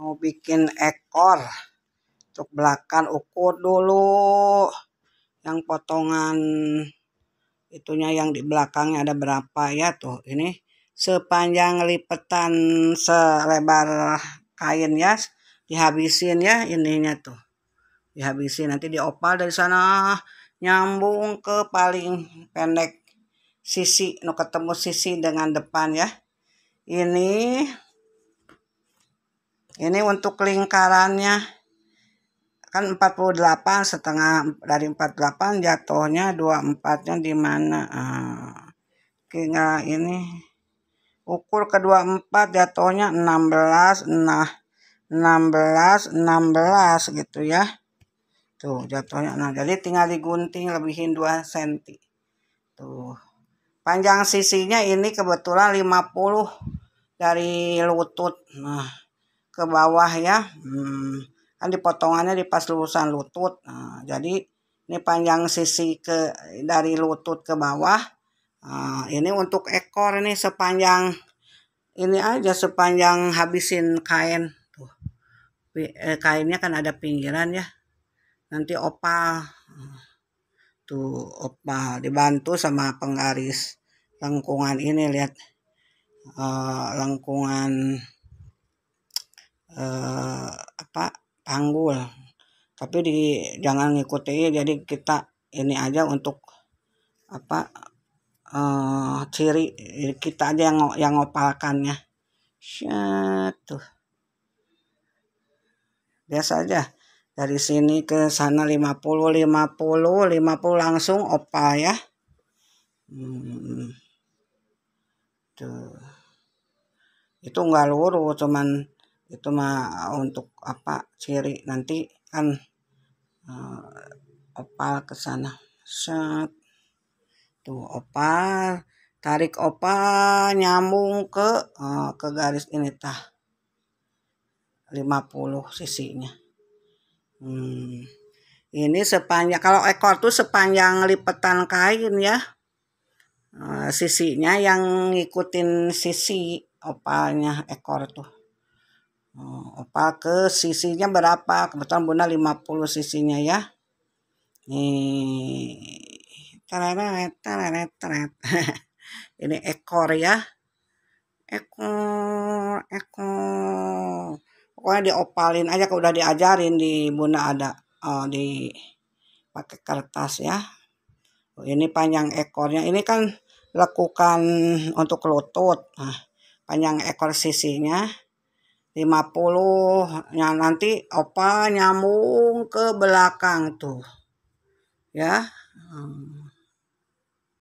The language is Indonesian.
mau bikin ekor untuk belakang ukur dulu yang potongan itunya yang di belakangnya ada berapa ya tuh ini sepanjang lipetan selebar kain ya dihabisin ya ininya tuh dihabisin nanti diopal dari sana nyambung ke paling pendek sisi no ketemu sisi dengan depan ya ini ini untuk lingkarannya kan 48 setengah dari 48 jatuhnya 24 nya di mana ah, ini ukur ke 24 jatuhnya 16 nah 16 16 gitu ya tuh jatuhnya nah jadi tinggal digunting lebihin 2 cm tuh panjang sisinya ini kebetulan 50 dari lutut nah ke bawah ya hmm, kan dipotongannya di pas lurusan lutut nah, jadi ini panjang sisi ke dari lutut ke bawah nah, ini untuk ekor ini sepanjang ini aja sepanjang habisin kain tuh eh, kainnya kan ada pinggiran ya nanti opal tuh opal dibantu sama penggaris lengkungan ini lihat uh, lengkungan eh, apa panggul tapi di jangan ngikuti jadi kita ini aja untuk apa eh, ciri kita aja yang yang ngopalkannya satu biasa aja dari sini ke sana 50 50 50 langsung opa ya hmm. tuh itu nggak luruh cuman itu mah eh, untuk apa ciri nanti kan uh, opal ke sana set tuh opal tarik opal nyambung ke uh, ke garis ini tah 50 sisinya hmm. ini sepanjang kalau ekor tuh sepanjang lipetan kain ya uh, sisinya yang ngikutin sisi opalnya ekor tuh Oh, opa ke sisinya berapa? Kebetulan Bunda 50 sisinya ya. Nih. Tereret, tereret, tereret. Ini ekor ya. Ekor, ekor. Pokoknya diopalin aja kalau udah diajarin di Bunda ada oh, di pakai kertas ya. Oh, ini panjang ekornya. Ini kan lekukan untuk lutut. Nah, panjang ekor sisinya. 50 ya nanti opa nyambung ke belakang tuh ya hmm.